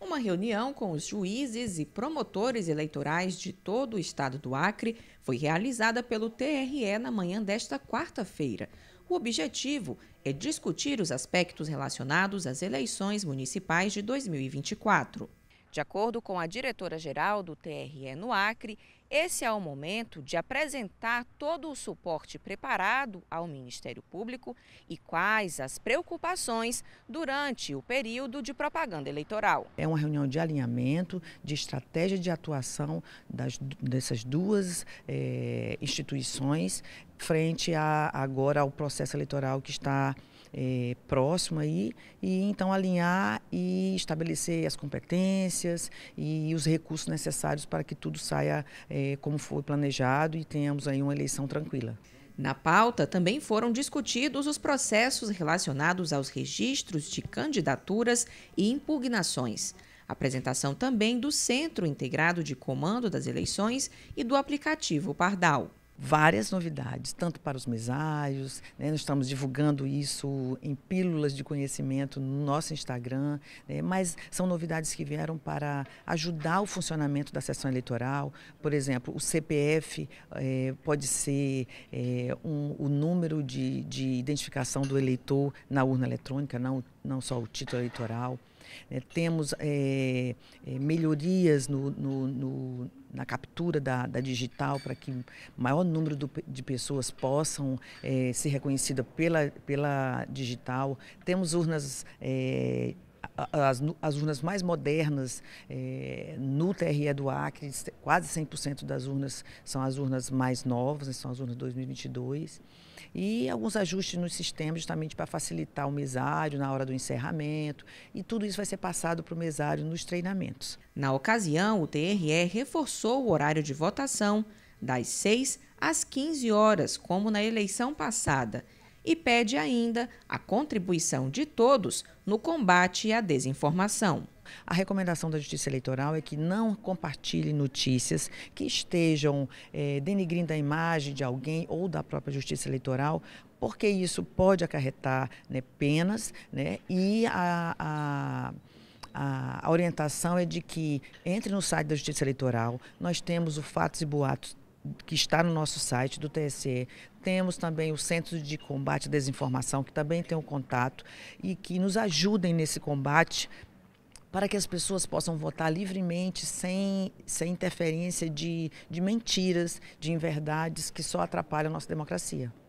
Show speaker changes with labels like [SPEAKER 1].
[SPEAKER 1] Uma reunião com os juízes e promotores eleitorais de todo o estado do Acre foi realizada pelo TRE na manhã desta quarta-feira. O objetivo é discutir os aspectos relacionados às eleições municipais de 2024. De acordo com a diretora-geral do TRE no Acre, esse é o momento de apresentar todo o suporte preparado ao Ministério Público e quais as preocupações durante o período de propaganda
[SPEAKER 2] eleitoral. É uma reunião de alinhamento, de estratégia de atuação das, dessas duas é, instituições frente a, agora ao processo eleitoral que está é, próximo aí, e então alinhar e estabelecer as competências e os recursos necessários para que tudo saia é, como foi planejado e tenhamos aí uma eleição tranquila. Na pauta também foram discutidos
[SPEAKER 1] os processos relacionados aos registros de candidaturas e impugnações. Apresentação também do Centro Integrado de Comando das Eleições e do
[SPEAKER 2] aplicativo Pardal várias novidades, tanto para os mesários, né? nós estamos divulgando isso em pílulas de conhecimento no nosso Instagram, né? mas são novidades que vieram para ajudar o funcionamento da sessão eleitoral. Por exemplo, o CPF é, eh, pode ser é, um, o número de, de identificação do eleitor na urna eletrônica, não, não só o título eleitoral. Né? temos é, melhorias no, no, no, na captura da, da digital para que maior número do, de pessoas possam eh, ser reconhecidas pela, pela digital. Temos urnas as, as urnas mais modernas é, no TRE do Acre, quase 100% das urnas são as urnas mais novas, né, são as urnas de 2022 e alguns ajustes no sistema justamente para facilitar o mesário na hora do encerramento e tudo isso vai ser passado para o mesário nos treinamentos. Na ocasião, o TRE reforçou o horário de votação
[SPEAKER 1] das 6 às 15 horas, como na eleição passada, e pede ainda a contribuição de todos no combate à desinformação.
[SPEAKER 2] A recomendação da Justiça Eleitoral é que não compartilhe notícias que estejam é, denigrindo a imagem de alguém ou da própria Justiça Eleitoral, porque isso pode acarretar né, penas né, e a, a a orientação é de que entre no site da Justiça Eleitoral, nós temos o Fatos e Boatos que está no nosso site do TSE. Temos também o Centro de Combate à Desinformação, que também tem um contato e que nos ajudem nesse combate para que as pessoas possam votar livremente, sem, sem interferência de, de mentiras, de inverdades que só atrapalham a nossa democracia.